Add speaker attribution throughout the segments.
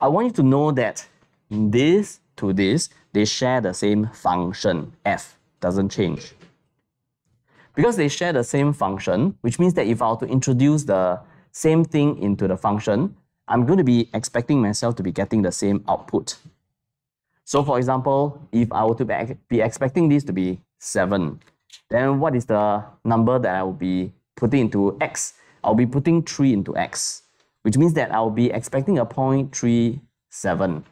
Speaker 1: I want you to know that this to this, they share the same function, f, doesn't change. Because they share the same function, which means that if I were to introduce the same thing into the function, I'm going to be expecting myself to be getting the same output. So for example, if I were to be expecting this to be 7, then what is the number that I will be putting into x? I'll be putting 3 into x which means that I'll be expecting a 0.37.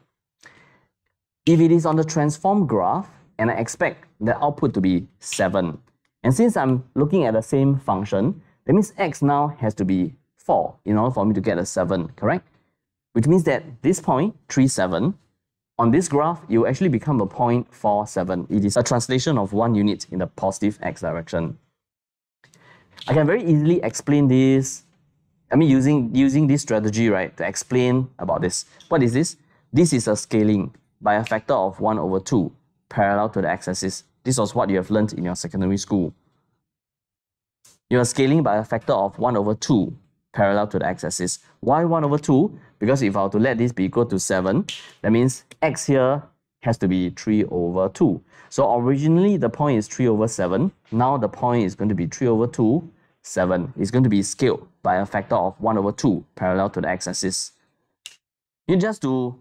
Speaker 1: If it is on the transform graph, and I expect the output to be 7, and since I'm looking at the same function, that means x now has to be 4 in order for me to get a 7, correct? Which means that this point, 37, on this graph, it will actually become a 0.47. It is a translation of one unit in the positive x direction. I can very easily explain this I mean, using, using this strategy, right, to explain about this. What is this? This is a scaling by a factor of 1 over 2 parallel to the x-axis. This was what you have learned in your secondary school. You are scaling by a factor of 1 over 2 parallel to the x-axis. Why 1 over 2? Because if I were to let this be equal to 7, that means x here has to be 3 over 2. So originally the point is 3 over 7. Now the point is going to be 3 over 2 7 is going to be scaled by a factor of 1 over 2 parallel to the x-axis. You just do